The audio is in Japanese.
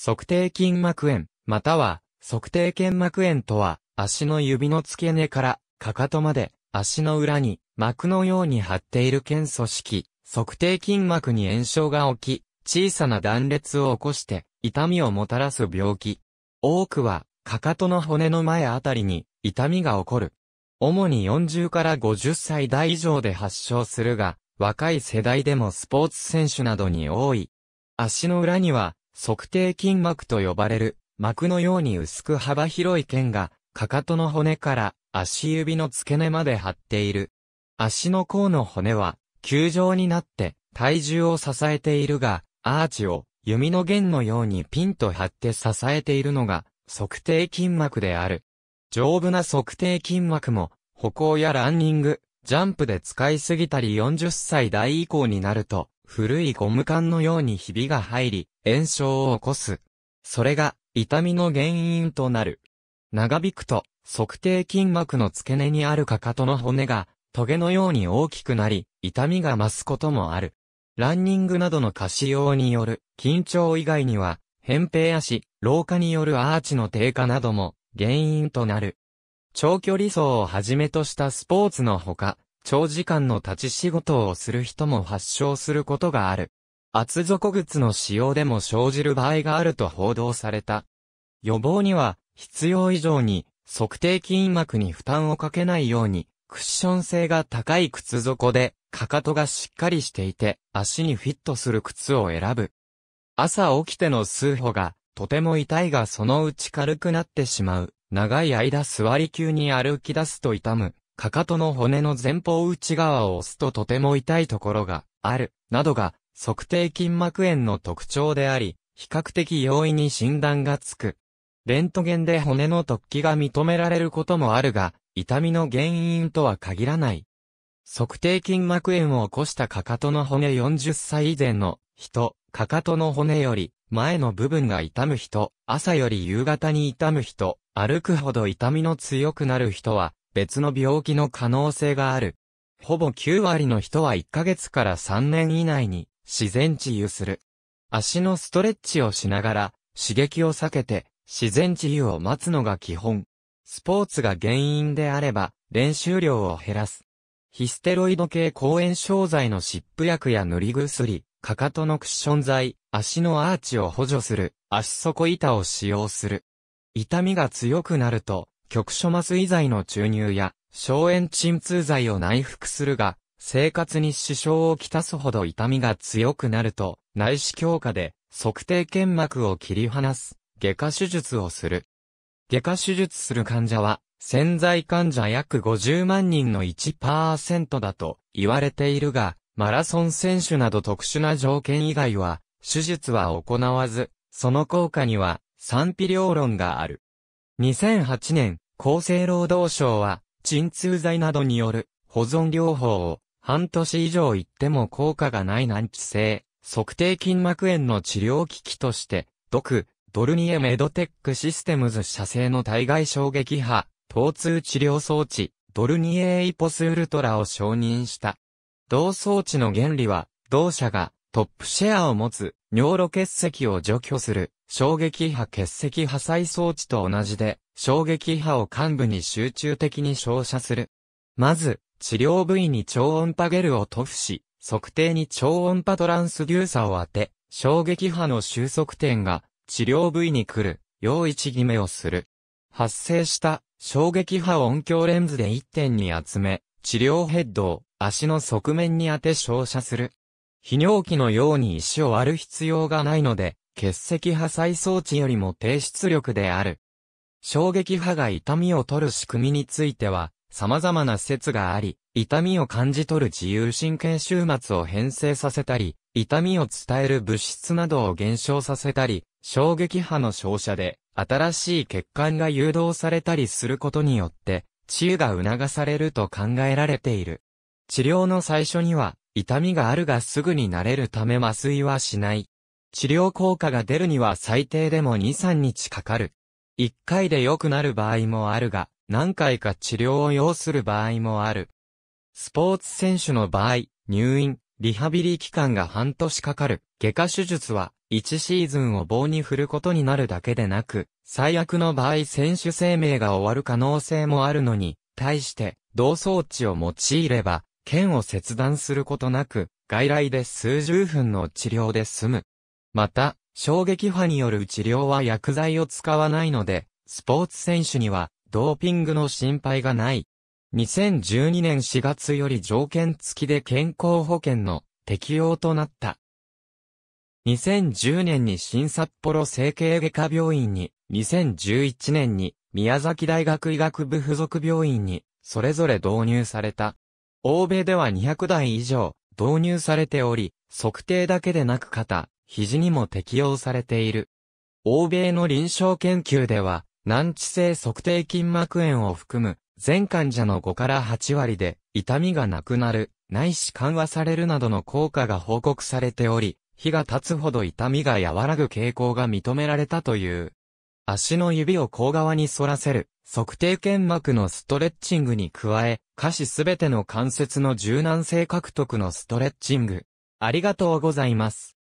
測定筋膜炎、または、測定腱膜炎とは、足の指の付け根から、かかとまで、足の裏に、膜のように張っている腱組織、測定筋膜に炎症が起き、小さな断裂を起こして、痛みをもたらす病気。多くは、かかとの骨の前あたりに、痛みが起こる。主に40から50歳代以上で発症するが、若い世代でもスポーツ選手などに多い。足の裏には、測定筋膜と呼ばれる、膜のように薄く幅広い腱が、かかとの骨から足指の付け根まで張っている。足の甲の骨は、球状になって体重を支えているが、アーチを弓の弦のようにピンと張って支えているのが測定筋膜である。丈夫な測定筋膜も歩行やランニング、ジャンプで使いすぎたり40歳代以降になると古いゴム管のようにひびが入り、炎症を起こす。それが、痛みの原因となる。長引くと、測定筋膜の付け根にあるかかとの骨が、トゲのように大きくなり、痛みが増すこともある。ランニングなどの過使用による緊張以外には、扁平足、老化によるアーチの低下なども原因となる。長距離走をはじめとしたスポーツのほか、長時間の立ち仕事をする人も発症することがある。厚底靴の使用でも生じる場合があると報道された。予防には、必要以上に、測定筋膜に負担をかけないように、クッション性が高い靴底で、かかとがしっかりしていて、足にフィットする靴を選ぶ。朝起きての数歩が、とても痛いがそのうち軽くなってしまう。長い間座り急に歩き出すと痛む。かかとの骨の前方内側を押すととても痛いところがある、などが、測定筋膜炎の特徴であり、比較的容易に診断がつく。レントゲンで骨の突起が認められることもあるが、痛みの原因とは限らない。測定筋膜炎を起こしたかかとの骨40歳以前の人、かかとの骨より前の部分が痛む人、朝より夕方に痛む人、歩くほど痛みの強くなる人は、別の病気の可能性がある。ほぼ9割の人は1ヶ月から3年以内に自然治癒する。足のストレッチをしながら刺激を避けて自然治癒を待つのが基本。スポーツが原因であれば練習量を減らす。ヒステロイド系抗炎症剤の湿布薬や塗り薬、かかとのクッション剤、足のアーチを補助する、足底板を使用する。痛みが強くなると、局所麻酔剤の注入や、消炎鎮痛剤を内服するが、生活に支障をきたすほど痛みが強くなると、内視鏡下で、測定腱膜を切り離す、外科手術をする。外科手術する患者は、潜在患者約50万人の1%だと言われているが、マラソン選手など特殊な条件以外は、手術は行わず、その効果には賛否両論がある。2008年、厚生労働省は、鎮痛剤などによる保存療法を半年以上行っても効果がない難治性、測定筋膜炎の治療機器として、毒、ドルニエメドテックシステムズ社製の対外衝撃波、疼痛治療装置、ドルニエエイポスウルトラを承認した。同装置の原理は、同社がトップシェアを持つ尿路結石を除去する衝撃波結石破砕装置と同じで、衝撃波を幹部に集中的に照射する。まず、治療部位に超音波ゲルを塗布し、測定に超音波トランスデューサを当て、衝撃波の収束点が治療部位に来る、用位置決めをする。発生した衝撃波音響レンズで一点に集め、治療ヘッドを足の側面に当て照射する。泌尿器のように石を割る必要がないので、結石破砕装置よりも低出力である。衝撃波が痛みを取る仕組みについては、様々な説があり、痛みを感じ取る自由神経終末を変性させたり、痛みを伝える物質などを減少させたり、衝撃波の照射で新しい血管が誘導されたりすることによって、治癒が促されると考えられている。治療の最初には、痛みがあるがすぐに慣れるため麻酔はしない。治療効果が出るには最低でも2、3日かかる。1回で良くなる場合もあるが、何回か治療を要する場合もある。スポーツ選手の場合、入院、リハビリ期間が半年かかる。外科手術は、1シーズンを棒に振ることになるだけでなく、最悪の場合選手生命が終わる可能性もあるのに、対して、同装置を用いれば、剣を切断することなく、外来で数十分の治療で済む。また、衝撃波による治療は薬剤を使わないので、スポーツ選手にはドーピングの心配がない。2012年4月より条件付きで健康保険の適用となった。2010年に新札幌整形外科病院に、2011年に宮崎大学医学部附属病院に、それぞれ導入された。欧米では200台以上導入されており、測定だけでなく肩、肘にも適用されている。欧米の臨床研究では、難治性測定筋膜炎を含む、全患者の5から8割で、痛みがなくなる、ないし緩和されるなどの効果が報告されており、日が経つほど痛みが和らぐ傾向が認められたという。足の指を甲側に反らせる、測定腱膜のストレッチングに加え、下肢すべての関節の柔軟性獲得のストレッチング。ありがとうございます。